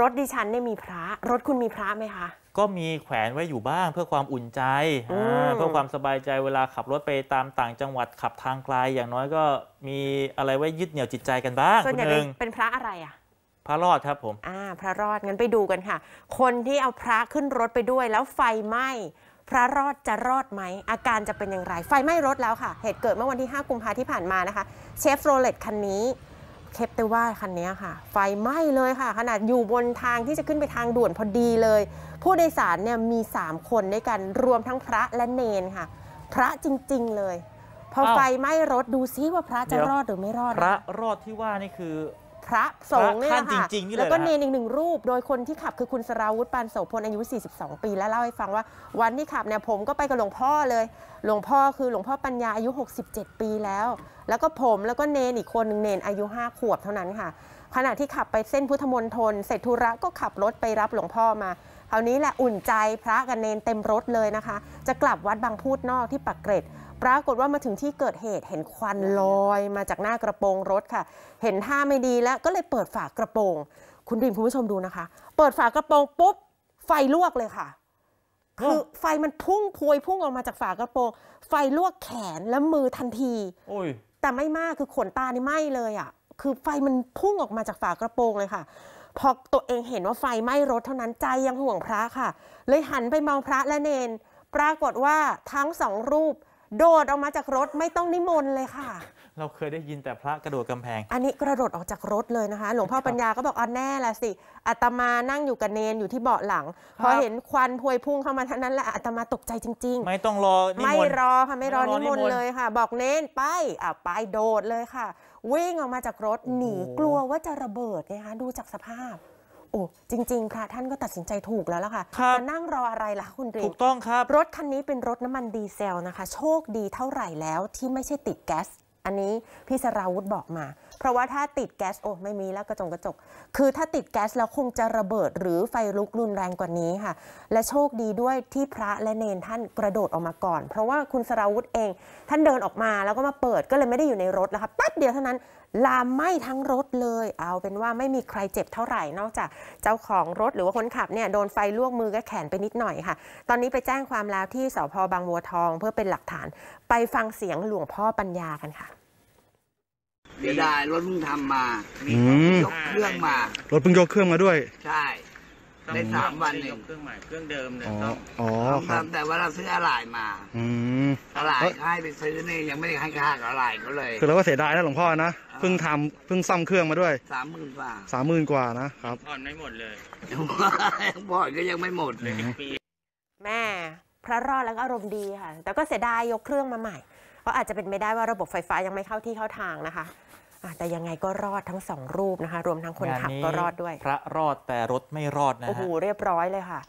รถดิฉันเนี่ยมีพระ รถคุณมีพระไหมคะ ก็มีแขวนไว้อยู่บ้างเพื่อความอุ่นใจ เพื่อความสบายใจเวลาขับรถไปตามต่างจังหวัดขับทางไกลอย่างน้อยก็มีอะไรไว้ยึดเหนี่ยวจิตใจกันบ้างส่วนใหญ่เป็นพระอะไรอ่ะ พระรอดครับผม อ่า พระรอดงั้นไปดูกันค่ะ คนที่เอาพระขึ้นรถไปด้วย แล้วไฟไหม้พระรอดจะรอดไหมอาการจะเป็นอย่างไร ไฟไหม้รถแล้วค่ะ เหตุเกิดเมื่อวันที่ 5 กุมภาพันธ์ที่ผ่านมานะคะเชฟโรเลตคันนี้เคปเตว่าคันนี้ค่ะ ไฟไหม้เลยค่ะ ขนาดอยู่บนทางที่จะขึ้นไปทางด่วนพอดีเลย ผู้โดยสารเนี่ยมี 3 คนด้วยกัน รวมทั้งพระและเนนค่ะ พระจริง ๆ เลย พอไฟไหม้รถดูซิว่าพระจะรอดหรือไม่รอด พระรอดที่ว่านี่คือพระสงฆ์เนี่ยค่ะ แล้วก็เนนอีกหนึ่งรูป โดยคนที่ขับคือคุณสราวุฒิปานโสพลอายุ 42 ปี และเล่าให้ฟังว่า วันที่ขับเนี่ยผมก็ไปกับหลวงพ่อเลย หลวงพ่อคือหลวงพ่อปัญญาอายุ 67 ปีแล้ว แล้วก็ผมแล้วก็เนนอีกคนหนึ่งเนนอายุ 5 ขวบเท่านั้นค่ะ ขณะที่ขับไปเส้นพุทธมนตรเสร็จธุระก็ขับรถไปรับหลวงพ่อมาคราวนี้แหละอุ่นใจพระกับเนนเต็มรถเลยนะคะ จะกลับวัดบางพูดนอกที่ปักเกร็ดปรากฏว่ามาถึงที่เกิดเหตุเห็นควันลอยมาจากหน้ากระโปรงรถค่ะ เห็นท่าไม่ดีแล้วก็เลยเปิดฝากระโปรง คุณดิมคุณผู้ชมดูนะคะ เปิดฝากระโปรงปุ๊บไฟลวกเลยค่ะ คือไฟมันพุ่งพวยพุ่งออกมาจากฝากระโปรงไฟลวกแขนและมือทันทีแต่ไม่มากคือขนตานี่ไหม้เลยอ่ะ คือไฟมันพุ่งออกมาจากฝากระโปรงเลยค่ะ พอตัวเองเห็นว่าไฟไหม้รถเท่านั้นใจยังห่วงพระค่ะ เลยหันไปมองพระและเนน ปรากฏว่าทั้งสองรูปโดดออกมาจากรถไม่ต้องนิมนต์เลยค่ะ เราเคยได้ยินแต่พระกระโดดกำแพง อันนี้กระโดดออกจากรถเลยนะคะ หลวงพ่อปัญญาก็บอกอ่ะแน่ละสิอาตมานั่งอยู่กับเนนอยู่ที่ เบาะหลังพอเห็นควันพวยพุ่งเข้ามาท่านั้นแหละอาตมาตกใจจริง ๆ ไม่ต้องรอ นิมนต์ไม่รอค่ะไม่รอนิมนต์เลยค่ะ บอกเนนไปอ่ะไปโดดเลยค่ะวิ่งออกมาจากรถหนีกลัวว่าจะระเบิดนะคะดูจากสภาพโอ้จริง ๆค่ะท่านก็ตัดสินใจถูกแล้วล่ะค่ะจะนั่งรออะไรล่ะคุณรีถูกต้องครับ รถคันนี้เป็นรถน้ำมันดีเซลนะคะ โชคดีเท่าไหร่แล้วที่ไม่ใช่ติดแก๊ส อันนี้พี่สราวุธบอกมา เพราะว่าถ้าติดแก๊สโอ้ไม่มีแล้วกระจงกระจก คือถ้าติดแก๊สแล้วคงจะระเบิดหรือไฟลุกรุนแรงกว่านี้ค่ะและโชคดีด้วยที่พระและเนนท่านกระโดดออกมาก่อน เพราะว่าคุณสราวุธเอง ท่านเดินออกมาแล้วก็มาเปิดก็เลยไม่ได้อยู่ในรถแล้วค่ะแป๊บเดียวเท่านั้นลามไหม้ทั้งรถเลย เอาเป็นว่าไม่มีใครเจ็บเท่าไหร่นอกจากเจ้าของรถหรือว่าคนขับเนี่ยโดนไฟลวกมือกับแขนไปนิดหน่อยค่ะ ตอนนี้ไปแจ้งความแล้วที่สพบางบัวทองเพื่อเป็นหลักฐานไปฟังเสียงหลวงพ่อปัญญากันค่ะเสียดายรถเพิ่งทำมาอืมยกเครื่องมา รถเพิ่งยกเครื่องมาด้วย ใช่ได้สามวันเองเครื่องใหม่เครื่องเดิมเนี่ยต้องทำครับแต่ว่าเราซื้ออะไรมา อืมอะไรให้ไปซื้อนี่ยังไม่ได้ให้ค่ากับอะไรก็เลย คือเราก็เสียดายนะหลวงพ่อนะเพิ่งทำเพิ่งซ่อมเครื่องมาด้วยสามหมื่นกว่าสามหมื่นกว่านะครับผ่อนไม่หมดเลยบ่อยก็ยังไม่หมดเลยปีแม่ พระรอดแล้วก็อารมณ์ดีค่ะแต่ก็เสียดายยกเครื่องมาใหม่ก็อาจจะเป็นไม่ได้ว่าระบบไฟฟ้ายังไม่เข้าที่เข้าทางนะคะแต่ยังไงก็รอดทั้งสองรูปนะคะ รวมทั้งคนขับก็รอดด้วยพระรอดแต่รถไม่รอดนะโอ้โห เรียบร้อยเลยค่ะ